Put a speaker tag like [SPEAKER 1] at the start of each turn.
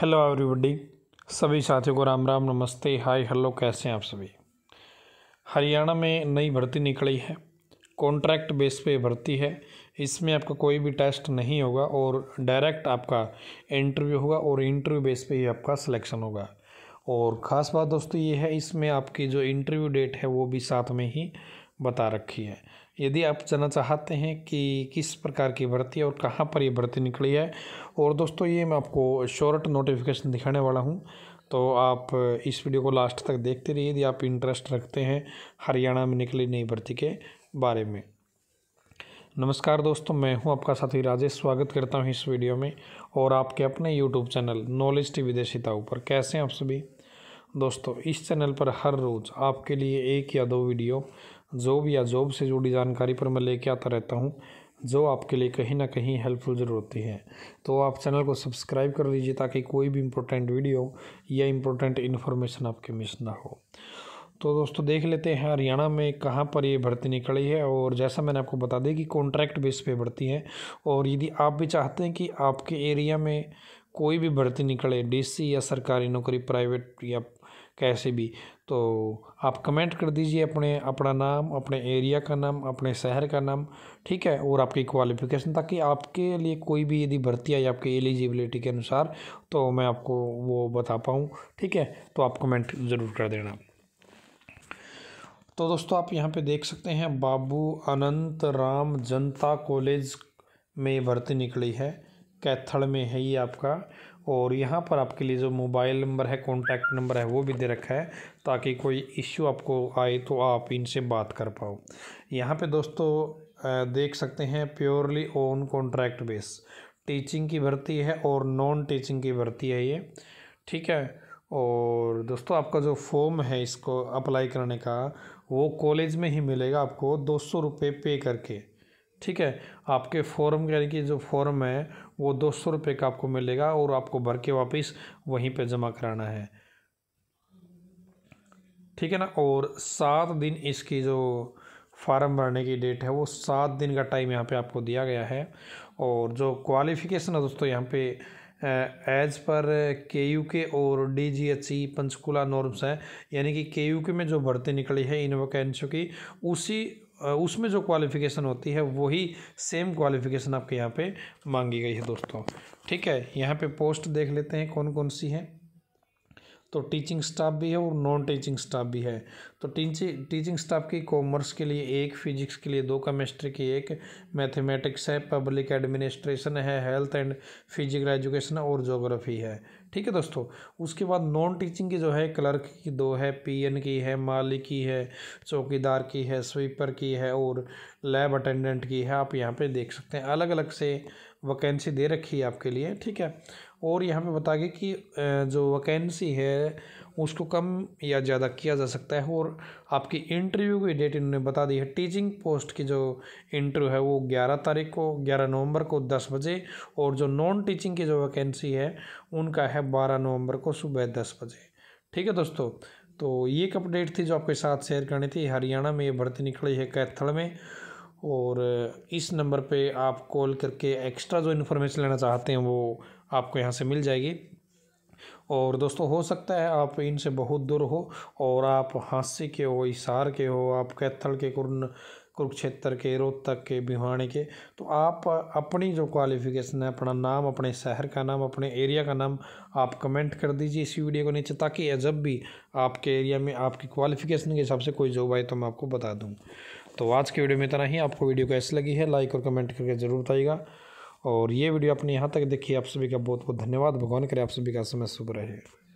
[SPEAKER 1] hello everybody सभी साथियों को राम राम नमस्ते हाय हेलो कैसे हैं आप सभी हरियाणा में नई भर्ती निकली है कॉन्ट्रैक्ट बेस पे भर्ती है इसमें आपका कोई भी टेस्ट नहीं होगा और डायरेक्ट आपका इंटरव्यू होगा और इंटरव्यू बेस पे ही आपका सिलेक्शन होगा और ख़ास बात दोस्तों ये है इसमें आपकी जो इंटरव्यू डेट है वो भी साथ में ही बता रखी है यदि आप जानना चाहते हैं कि किस प्रकार की भर्ती और कहाँ पर ये भर्ती निकली है और दोस्तों ये मैं आपको शॉर्ट नोटिफिकेशन दिखाने वाला हूँ तो आप इस वीडियो को लास्ट तक देखते रहिए यदि आप इंटरेस्ट रखते हैं हरियाणा में निकली नई भर्ती के बारे में नमस्कार दोस्तों मैं हूं आपका साथी राजेश स्वागत करता हूं इस वीडियो में और आपके अपने यूट्यूब चैनल नॉलेज टी विदेशिता ऊपर कैसे हैं आप सभी दोस्तों इस चैनल पर हर रोज़ आपके लिए एक या दो वीडियो जॉब या जॉब से जुड़ी जानकारी पर मैं लेके आता रहता हूँ जो आपके लिए कहीं ना कहीं हेल्पफुल ज़रूर होती है तो आप चैनल को सब्सक्राइब कर लीजिए ताकि कोई भी इम्पोर्टेंट वीडियो या इम्पोर्टेंट इन्फॉर्मेशन आपके मिस ना हो तो दोस्तों देख लेते हैं हरियाणा में कहाँ पर ये भर्ती निकली है और जैसा मैंने आपको बता दें कि कॉन्ट्रैक्ट बेस पे भर्ती है और यदि आप भी चाहते हैं कि आपके एरिया में कोई भी भर्ती निकले डीसी या सरकारी नौकरी प्राइवेट या कैसे भी तो आप कमेंट कर दीजिए अपने अपना नाम अपने एरिया का नाम अपने शहर का नाम ठीक है और आपकी क्वालिफ़िकेशन ताकि आपके लिए कोई भी यदि भर्ती आई आपके एलिजिबिलिटी के अनुसार तो मैं आपको वो बता पाऊँ ठीक है तो आप कमेंट ज़रूर कर देना तो दोस्तों आप यहाँ पे देख सकते हैं बाबू अनंत राम जनता कॉलेज में भर्ती निकली है कैथड़ में है ये आपका और यहाँ पर आपके लिए जो मोबाइल नंबर है कॉन्टैक्ट नंबर है वो भी दे रखा है ताकि कोई इश्यू आपको आए तो आप इनसे बात कर पाओ यहाँ पे दोस्तों देख सकते हैं purely on contract base teaching की भर्ती है और नॉन टीचिंग की भर्ती है ये ठीक है और दोस्तों आपका जो फॉर्म है इसको अप्लाई करने का वो कॉलेज में ही मिलेगा आपको दो सौ रुपये पे करके ठीक है आपके फॉर्म यानी कि जो फॉर्म है वो दो सौ रुपये का आपको मिलेगा और आपको भर के वापस वहीं पे जमा कराना है ठीक है ना और सात दिन इसकी जो फार्म भरने की डेट है वो सात दिन का टाइम यहाँ पे आपको दिया गया है और जो क्वालिफ़िकेशन है दोस्तों यहाँ पे एज पर के यू के और D G H E Panchkula norms हैं यानी कि के यू के में जो भर्ती निकली है इन वैकेंसियों की उसी उसमें जो क्वालिफ़िकेशन होती है वही सेम क्वालिफ़िकेशन आपके यहाँ पे मांगी गई है दोस्तों ठीक है यहाँ पे पोस्ट देख लेते हैं कौन कौन सी हैं तो टीचिंग स्टाफ भी है और नॉन टीचिंग स्टाफ भी है तो टीचिंग टीचिंग स्टाफ की कॉमर्स के लिए एक फिजिक्स के लिए दो केमिस्ट्री की एक मैथमेटिक्स है पब्लिक एडमिनिस्ट्रेशन है हेल्थ एंड फिजिकल एजुकेशन और जोग्राफी है ठीक है दोस्तों उसके बाद नॉन टीचिंग की जो है क्लर्क की दो है पीएन की है मालिक की है चौकीदार की है स्वीपर की है और लैब अटेंडेंट की है आप यहाँ पर देख सकते हैं अलग अलग से वैकेंसी दे रखी है आपके लिए ठीक है और यहाँ पे बता दें कि जो वैकेंसी है उसको कम या ज़्यादा किया जा सकता है और आपकी इंटरव्यू की डेट इन्होंने बता दी है टीचिंग पोस्ट की जो इंटरव्यू है वो 11 तारीख को 11 नवंबर को 10 बजे और जो नॉन टीचिंग की जो वैकेंसी है उनका है 12 नवंबर को सुबह दस बजे ठीक है दोस्तों तो ये एक अपडेट थी जो आपके साथ शेयर करनी थी हरियाणा में ये भर्ती निकली है कैथल में और इस नंबर पे आप कॉल करके एक्स्ट्रा जो इन्फॉर्मेशन लेना चाहते हैं वो आपको यहाँ से मिल जाएगी और दोस्तों हो सकता है आप इनसे बहुत दूर हो और आप हांसी के हो इसार के हो आप कैथल के कुरन कुरुक्षेत्र के रोहतक के भिवानी के तो आप अपनी जो क्वालिफिकेशन है अपना नाम अपने शहर का नाम अपने एरिया का नाम आप कमेंट कर दीजिए इसी वीडियो को नीचे ताकि जब भी आपके एरिया में आपकी क्वालिफिकेशन के हिसाब से कोई जॉब आए तो मैं आपको बता दूँ तो आज की वीडियो में इतना ही आपको वीडियो कैसी लगी है लाइक और कमेंट करके ज़रूर बताइएगा और ये वीडियो आपने यहाँ तक देखी आप सभी का बहुत बहुत धन्यवाद भगवान करें आप सभी का समय शुभ रहे